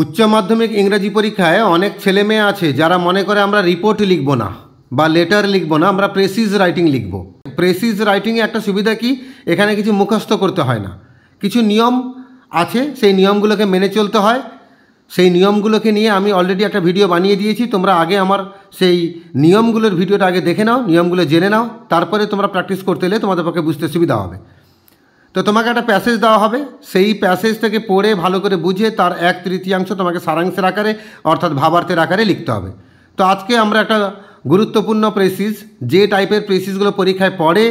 উচ্চ মাধ্যমিক ইংরাজি পরীক্ষায় অনেক ছেলে মেয়ে আছে যারা মনে করে আমরা রিপোর্ট লিখব না বা লেটার লিখব না আমরা প্রেসিজ রাইটিং লিখব প্রেসিজ রাইটিংয়ে একটা সুবিধা কি এখানে কিছু মুখস্থ করতে হয় না কিছু নিয়ম আছে সেই নিয়মগুলোকে মেনে চলতে হয় সেই নিয়মগুলোকে নিয়ে আমি অলরেডি একটা ভিডিও বানিয়ে দিয়েছি তোমরা আগে আমার সেই নিয়মগুলোর ভিডিওটা আগে দেখে নাও নিয়মগুলো জেনে নাও তারপরে তোমরা প্র্যাকটিস করতে এলে তোমাদের পক্ষে বুঝতে সুবিধা হবে তো তোমাকে একটা প্যাসেজ দেওয়া হবে সেই প্যাসেজ থেকে পড়ে ভালো করে বুঝে তার এক তৃতীয়াংশ তোমাকে সারাংশের আকারে অর্থাৎ ভাবার্থের আকারে লিখতে হবে তো আজকে আমরা একটা গুরুত্বপূর্ণ প্রেসিস যে টাইপের প্রেসিসগুলো পরীক্ষায় পড়ে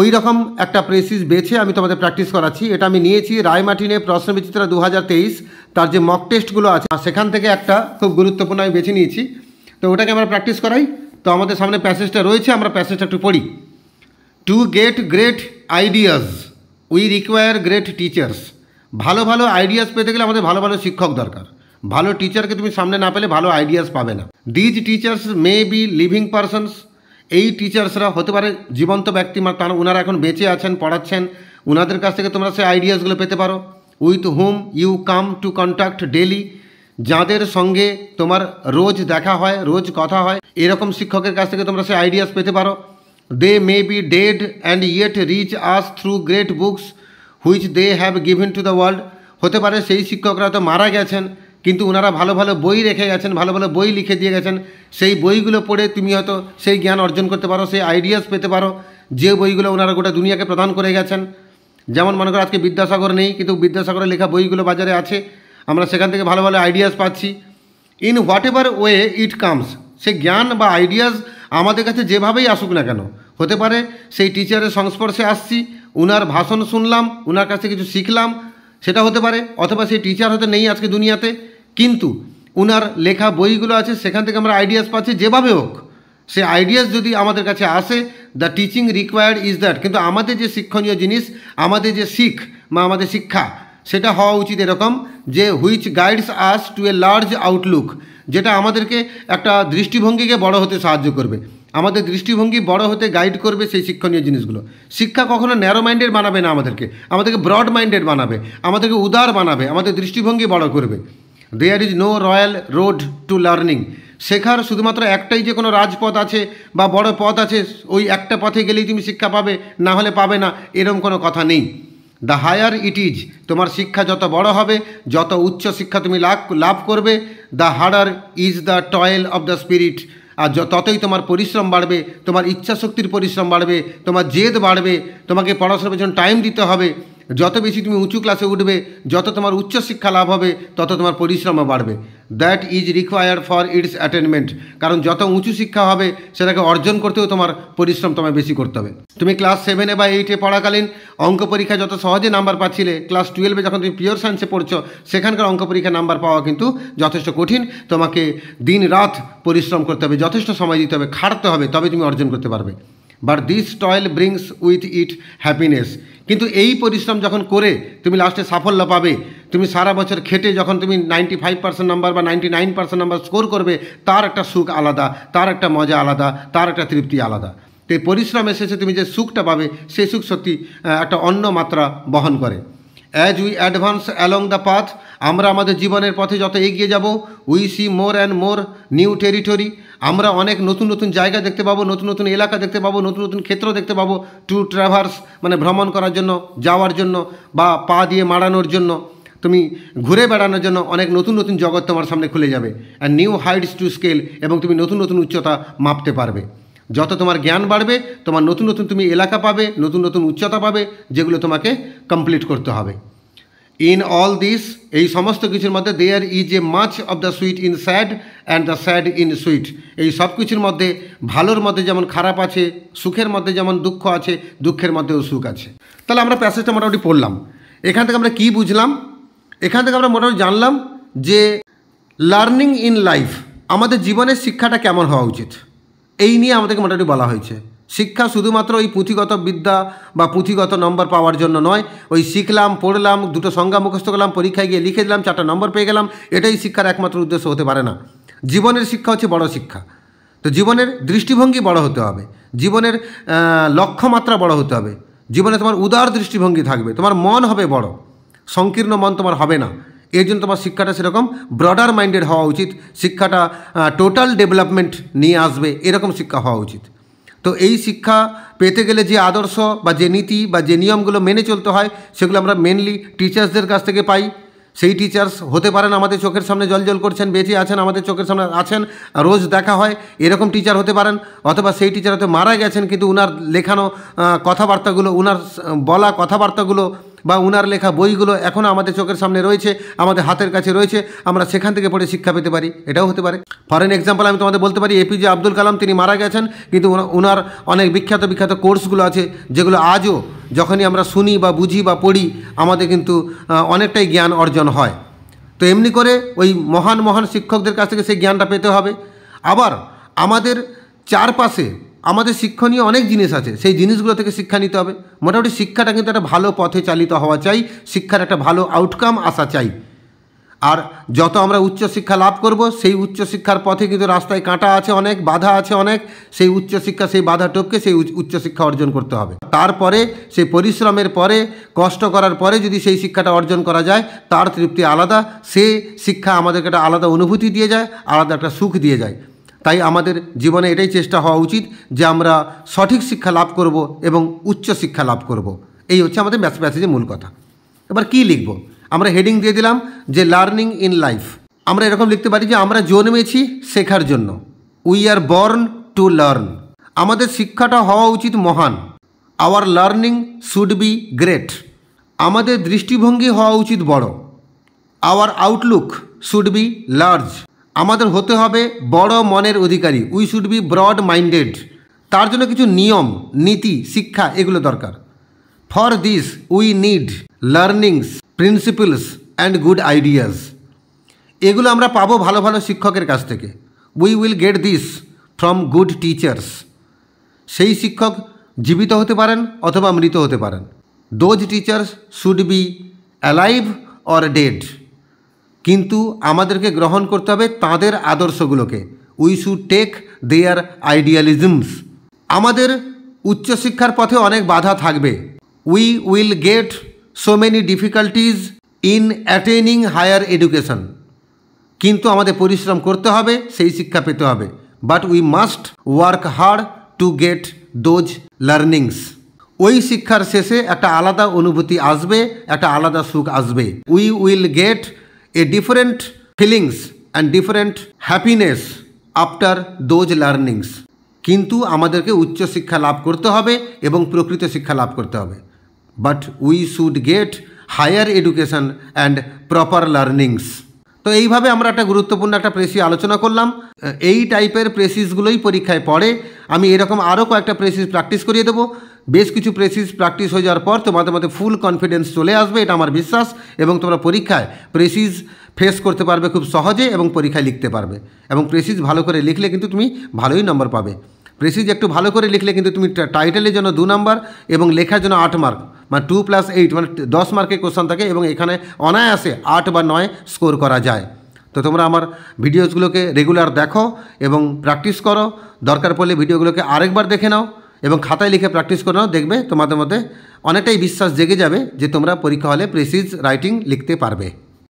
ওই রকম একটা প্রেসিস বেছে আমি তোমাদের প্র্যাকটিস করাচ্ছি এটা আমি নিয়েছি রায়মাটিনে প্রশ্নবিচিত্রা দু তার যে মক টেস্টগুলো আছে সেখান থেকে একটা খুব গুরুত্বপূর্ণ আমি বেছে নিয়েছি তো ওটাকে আমরা প্র্যাকটিস করাই তো আমাদের সামনে প্যাসেজটা রয়েছে আমরা প্যাসেজটা একটু পড়ি to get great ideas we require great teachers ভালো ভালো আইডিয়াস পেতে গেলে আমাদের ভালো ভালো শিক্ষক দরকার ভালো টিচারকে তুমি সামনে না পেলে ভালো আইডিয়াস পাবে না these teachers may be living persons এই টিচার্সরা হতে পারে জীবন্ত ব্যক্তি কারণ ওনারা এখন বেঁচে আছেন পড়াচ্ছেন ওনাদের কাছ থেকে তোমরা সেই আইডিয়াসগুলো পেতে পারো with whom you come to contact daily যাদের সঙ্গে তোমার রোজ দেখা হয় রোজ কথা হয় এরকম শিক্ষকের কাছ থেকে তোমরা সেই আইডিয়াস পেতে পারো They may be dead and yet reach us through great books which they have given to the world. হতে পারে সেই শিক্ষকরা তো মারা গেছেন কিন্তু ওনারা ভালো ভালো বই রেখে গেছেন ভালো ভালো বই লিখে দিয়ে গেছেন সেই বইগুলো পড়ে তুমি হয়তো সেই জ্ঞান অর্জন করতে পারো সেই আইডিয়াস পেতে পারো যে বইগুলো ওনারা গোটা দুনিয়াকে প্রদান করে গেছেন যেমন মনে করো আজকে বিদ্যাসাগর নেই কিন্তু বিদ্যাসাগরের লেখা বইগুলো বাজারে আছে আমরা সেখান থেকে ভালো ভালো আইডিয়াস পাচ্ছি in whatever way it comes সে জ্ঞান বা আইডিয়াস আমাদের কাছে যেভাবেই আসুক না কেন হতে পারে সেই টিচারের সংস্পর্শে আসছি উনার ভাষণ শুনলাম উনার কাছে কিছু শিখলাম সেটা হতে পারে অথবা সেই টিচার হতে নেই আজকে দুনিয়াতে কিন্তু উনার লেখা বইগুলো আছে সেখান থেকে আমরা আইডিয়াস পাচ্ছি যেভাবে হোক সে আইডিয়াস যদি আমাদের কাছে আসে the teaching required is that কিন্তু আমাদের যে শিক্ষণীয় জিনিস আমাদের যে শিখ বা আমাদের শিক্ষা সেটা হওয়া উচিত এরকম যে which guides us to a large outlook যেটা আমাদেরকে একটা দৃষ্টিভঙ্গিকে বড় হতে সাহায্য করবে আমাদের দৃষ্টিভঙ্গি বড় হতে গাইড করবে সেই শিক্ষণীয় জিনিসগুলো শিক্ষা কখনো ন্যারো মাইন্ডেড বানাবে না আমাদেরকে আমাদেরকে ব্রড মাইন্ডেড বানাবে আমাদেরকে উদার বানাবে আমাদের দৃষ্টিভঙ্গি বড় করবে there is no royal road to learning শেখার শুধুমাত্র একটাই যে কোনো রাজপথ আছে বা বড় পথ আছে ওই একটা পথে গেলেই তুমি শিক্ষা পাবে না হলে পাবে না এরম কোনো কথা নেই দ্য হায়ার ইট ইজ তোমার শিক্ষা যত বড় হবে যত উচ্চ শিক্ষা তুমি লাভ লাভ করবে the harder is the toil of the spirit আর ততই তোমার পরিশ্রম বাড়বে তোমার ইচ্ছাশক্তির পরিশ্রম বাড়বে তোমার জেদ বাড়বে তোমাকে পড়াশোনার পেছনে টাইম দিতে হবে যত বেশি তুমি উঁচু ক্লাসে উঠবে যত তোমার উচ্চশিক্ষা লাভ হবে তত তোমার পরিশ্রমও বাড়বে that is required for its attainment কারণ যত উঁচু শিক্ষা হবে সেটাকে অর্জন করতেও তোমার পরিশ্রম তোমায় বেশি করতে হবে তুমি ক্লাস সেভেনে বা এইটে পড়াকালীন অঙ্ক পরীক্ষা যত সহজে নাম্বার পাচ্ছিলে ক্লাস টুয়েলভে যখন তুমি পিওর সায়েন্সে পড়ছো সেখানকার অঙ্ক পরীক্ষা নাম্বার পাওয়া কিন্তু যথেষ্ট কঠিন তোমাকে দিন রাত পরিশ্রম করতে হবে যথেষ্ট সময় দিতে হবে খাটতে হবে তবে তুমি অর্জন করতে পারবে but this toil brings with it happiness কিন্তু এই পরিশ্রম যখন করে তুমি লাস্টে সাফল্য পাবে তুমি সারা বছর খেটে যখন তুমি নাইনটি ফাইভ পার্সেন্ট নাম্বার বা ninety nine percent number score করবে তার একটা সুখ আলাদা তার একটা মজা আলাদা তার একটা তৃপ্তি আলাদা তো এই পরিশ্রমের শেষে তুমি যে সুখটা পাবে সেই সুখ সত্যি একটা অন্য মাত্রা বহন করে as we advance along the path আমরা আমাদের জীবনের পথে যত এগিয়ে যাব we see more and more new territory আমরা অনেক নতুন নতুন জায়গা দেখতে পাবো নতুন নতুন এলাকা দেখতে পাবো নতুন নতুন ক্ষেত্র দেখতে পাবো টু ট্রাভার্স মানে ভ্রমণ করার জন্য যাওয়ার জন্য বা পা দিয়ে মারানোর জন্য তুমি ঘুরে বেড়ানোর জন্য অনেক নতুন নতুন জগৎ তোমার সামনে খুলে যাবে and new heights to scale এবং তুমি নতুন নতুন উচ্চতা মাপতে পারবে যত তোমার জ্ঞান বাড়বে তোমার নতুন নতুন তুমি এলাকা পাবে নতুন নতুন উচ্চতা পাবে যেগুলো তোমাকে কমপ্লিট করতে হবে ইন অল দিস এই সমস্ত কিছুর মধ্যে there is a match of the sweet in sad and the sad in sweet এই সব কিছুর মধ্যে ভালোর মধ্যে যেমন খারাপ আছে সুখের মধ্যে যেমন দুঃখ আছে দুঃখের মধ্যেও সুখ আছে তাহলে আমরা প্যাসেজটা মোটামুটি পড়লাম এখান থেকে আমরা কী বুঝলাম এখান থেকে আমরা মোটামুটি জানলাম যে লার্নিং ইন লাইফ আমাদের জীবনের শিক্ষাটা কেমন হওয়া উচিত এই নিয়ে আমাদেরকে মোটামুটি বলা হয়েছে শিক্ষা শুধুমাত্র ওই পুঁথিগত বিদ্যা বা পুঁথিগত নম্বর পাওয়ার জন্য নয় ওই শিখলাম পড়লাম দুটো সংজ্ঞা মুখস্থ করলাম পরীক্ষায় গিয়ে লিখে দিলাম চারটা নম্বর পেয়ে গেলাম এটাই শিক্ষার একমাত্র উদ্দেশ্য হতে পারে না জীবনের শিক্ষা হচ্ছে বড় শিক্ষা তো জীবনের দৃষ্টিভঙ্গি বড় হতে হবে জীবনের লক্ষ্যমাত্রা বড় হতে হবে জীবনে তোমার উদার দৃষ্টিভঙ্গি থাকবে তোমার মন হবে বড় সংকীর্ণ মন তোমার হবে না এর জন্য তোমার শিক্ষাটা সেরকম ব্রডার মাইন্ডেড হওয়া উচিত শিক্ষাটা টোটাল ডেভেলপমেন্ট নিয়ে আসবে এরকম শিক্ষা হওয়া উচিত তো এই শিক্ষা পেতে গেলে যে আদর্শ বা যে নীতি বা যে নিয়মগুলো মেনে চলতে হয় সেগুলো আমরা মেনলি টিচার্সদের কাছ থেকে পাই সেই টিচার্স হতে পারেন আমাদের চোখের সামনে জল করছেন বেঁচে আছেন আমাদের চোখের সামনে আছেন রোজ দেখা হয় এরকম টিচার হতে পারেন অথবা সেই টিচার হয়তো মারা গেছেন কিন্তু উনার লেখানো কথাবার্তাগুলো উনার বলা কথাবার্তাগুলো বা উনার লেখা বইগুলো এখনও আমাদের চোখের সামনে রয়েছে আমাদের হাতের কাছে রয়েছে আমরা সেখান থেকে পড়ে শিক্ষা পেতে পারি এটাও হতে পারে ফরেন এক্সাম্পল আমি তোমাদের বলতে পারি এপিজে আব্দুল কালাম তিনি মারা গেছেন কিন্তু ওনার অনেক বিখ্যাত বিখ্যাত কোর্সগুলো আছে যেগুলো আজও যখনই আমরা শুনি বা বুঝি বা পড়ি আমাদের কিন্তু অনেকটাই জ্ঞান অর্জন হয় তো এমনি করে ওই মহান মহান শিক্ষকদের কাছ থেকে সেই জ্ঞানটা পেতে হবে আবার আমাদের চারপাশে আমাদের শিক্ষণীয় অনেক জিনিস আছে সেই জিনিসগুলো থেকে শিক্ষা নিতে হবে মোটামুটি শিক্ষাটা কিন্তু একটা ভালো পথে চালিত হওয়া চাই শিক্ষার একটা ভালো আউটকাম আসা চাই আর যত আমরা উচ্চশিক্ষা লাভ করব সেই উচ্চশিক্ষার পথে কিন্তু রাস্তায় কাঁটা আছে অনেক বাধা আছে অনেক সেই উচ্চশিক্ষা সেই বাধা টপকে সেই উচ্চশিক্ষা অর্জন করতে হবে তারপরে সেই পরিশ্রমের পরে কষ্ট করার পরে যদি সেই শিক্ষাটা অর্জন করা যায় তার তৃপ্তি আলাদা সে শিক্ষা আমাদেরকে একটা আলাদা অনুভূতি দিয়ে যায় আলাদা একটা সুখ দিয়ে যায় তাই আমাদের জীবনে এটাই চেষ্টা হওয়া উচিত যে আমরা সঠিক শিক্ষা লাভ করব এবং উচ্চ শিক্ষা লাভ করব। এই হচ্ছে আমাদের ম্যাথ প্যাসেজের মূল কথা এবার কি লিখব আমরা হেডিং দিয়ে দিলাম যে লার্নিং ইন লাইফ আমরা এরকম লিখতে পারি যে আমরা জন্মেছি শেখার জন্য we are born to learn আমাদের শিক্ষাটা হওয়া উচিত মহান our learning should be great আমাদের দৃষ্টিভঙ্গি হওয়া উচিত বড় our outlook should be large আমাদের হতে হবে বড় মনের অধিকারী we should be broad minded তার জন্য কিছু নিয়ম নীতি শিক্ষা এগুলো দরকার for this we need learnings principles and good ideas এগুলো আমরা পাবো ভালো ভালো শিক্ষকের কাছ থেকে we will get this from good teachers সেই শিক্ষক জীবিত হতে পারেন অথবা মৃত হতে পারেন those teachers should be alive or dead কিন্তু আমাদেরকে গ্রহণ করতে হবে তাদের আদর্শগুলোকে we should take their idealisms আমাদের উচ্চশিক্ষার পথে অনেক বাধা থাকবে we will get so many difficulties in attaining higher education কিন্তু আমাদের পরিশ্রম করতে হবে সেই শিক্ষা পেতে হবে but we must work hard to get those learnings ওই শিক্ষার শেষে একটা আলাদা অনুভূতি আসবে একটা আলাদা সুখ আসবে we will get a different feelings and different happiness after those learnings কিন্তু আমাদেরকে উচ্চ শিক্ষা লাভ করতে হবে এবং প্রকৃত শিক্ষা লাভ করতে হবে but we should get higher education and proper learnings তো এইভাবে আমরা একটা গুরুত্বপূর্ণ একটা প্রেসি আলোচনা করলাম এই টাইপের প্রেসিসগুলোই পরীক্ষায় পড়ে আমি এরকম আরও কয়েকটা প্রেসিস প্র্যাকটিস করিয়ে দেবো বেশ কিছু প্রেসিস প্র্যাকটিস হয়ে যাওয়ার পর তোমাদের মধ্যে ফুল কনফিডেন্স চলে আসবে এটা আমার বিশ্বাস এবং তোমরা পরীক্ষায় প্রেসিস ফেস করতে পারবে খুব সহজে এবং পরীক্ষায় লিখতে পারবে এবং প্রেসিস ভালো করে লিখলে কিন্তু তুমি ভালোই নম্বর পাবে প্রেসিস একটু ভালো করে লিখলে কিন্তু তুমি টাইটেলের জন্য দু নম্বর এবং লেখার জন্য আট মার্ক মানে টু প্লাস এইট মানে দশ মার্কের কোশ্চান থাকে এবং এখানে অনায়াসে আট বা নয় স্কোর করা যায় তো তোমরা আমার ভিডিওসগুলোকে রেগুলার দেখো এবং প্র্যাকটিস করো দরকার পড়লে ভিডিওগুলোকে আরেকবার দেখে নাও এবং খাতায় লিখে প্র্যাকটিস করে নাও দেখবে তোমাদের মধ্যে অনেকটাই বিশ্বাস জেগে যাবে যে তোমরা পরীক্ষা হলে প্রেসিজ রাইটিং লিখতে পারবে